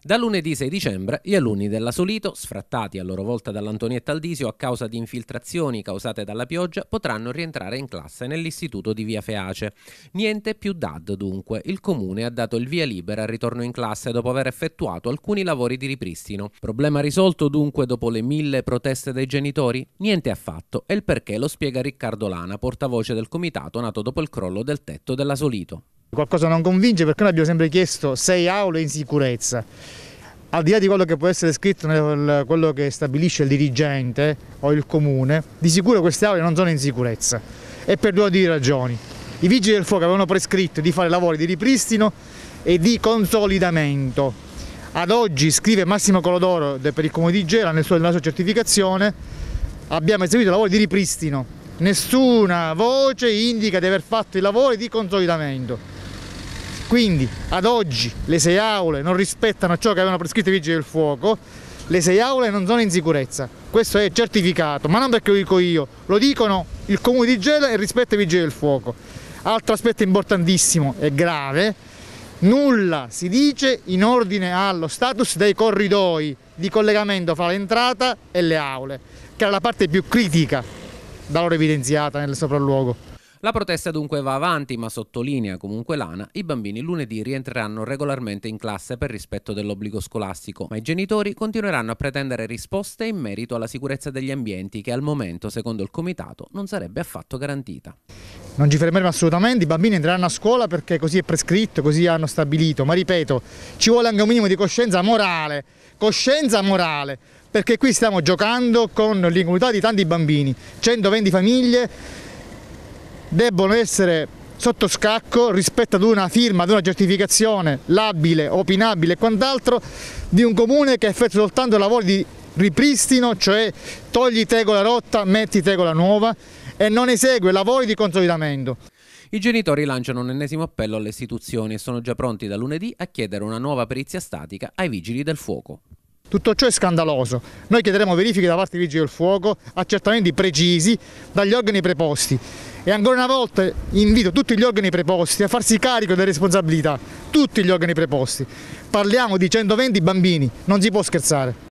Da lunedì 6 dicembre gli alunni della Solito, sfrattati a loro volta dall'Antonietta Aldisio a causa di infiltrazioni causate dalla pioggia, potranno rientrare in classe nell'istituto di Via Feace. Niente più DAD dunque, il comune ha dato il via libera al ritorno in classe dopo aver effettuato alcuni lavori di ripristino. Problema risolto dunque dopo le mille proteste dei genitori? Niente affatto e il perché lo spiega Riccardo Lana, portavoce del comitato nato dopo il crollo del tetto della Solito. Qualcosa non convince perché noi abbiamo sempre chiesto sei aule in sicurezza. Al di là di quello che può essere scritto, nel, quello che stabilisce il dirigente o il comune, di sicuro queste aule non sono in sicurezza e per due o di ragioni. I vigili del fuoco avevano prescritto di fare lavori di ripristino e di consolidamento. Ad oggi, scrive Massimo Colodoro per il comune di Gela nel suo, nella sua certificazione, abbiamo eseguito lavori di ripristino. Nessuna voce indica di aver fatto i lavori di consolidamento. Quindi ad oggi le sei aule non rispettano ciò che avevano prescritto i vigili del fuoco, le sei aule non sono in sicurezza, questo è certificato, ma non perché lo dico io, lo dicono il comune di Gela e rispetto ai vigili del fuoco. Altro aspetto importantissimo e grave, nulla si dice in ordine allo status dei corridoi di collegamento fra l'entrata e le aule, che era la parte più critica da loro evidenziata nel sopralluogo. La protesta dunque va avanti, ma sottolinea comunque l'ANA, i bambini lunedì rientreranno regolarmente in classe per rispetto dell'obbligo scolastico, ma i genitori continueranno a pretendere risposte in merito alla sicurezza degli ambienti che al momento, secondo il Comitato, non sarebbe affatto garantita. Non ci fermeremo assolutamente, i bambini entreranno a scuola perché così è prescritto, così hanno stabilito, ma ripeto, ci vuole anche un minimo di coscienza morale, coscienza morale, perché qui stiamo giocando con l'incomunità di tanti bambini, 120 famiglie, debbono essere sotto scacco rispetto ad una firma, ad una certificazione labile, opinabile e quant'altro di un comune che effettua soltanto lavori di ripristino, cioè togli tegola rotta, metti tegola nuova e non esegue lavori di consolidamento. I genitori lanciano un ennesimo appello alle istituzioni e sono già pronti da lunedì a chiedere una nuova perizia statica ai vigili del fuoco. Tutto ciò è scandaloso. Noi chiederemo verifiche da parte dei Vigili del Fuoco, accertamenti precisi dagli organi preposti e ancora una volta invito tutti gli organi preposti a farsi carico delle responsabilità, tutti gli organi preposti. Parliamo di 120 bambini, non si può scherzare.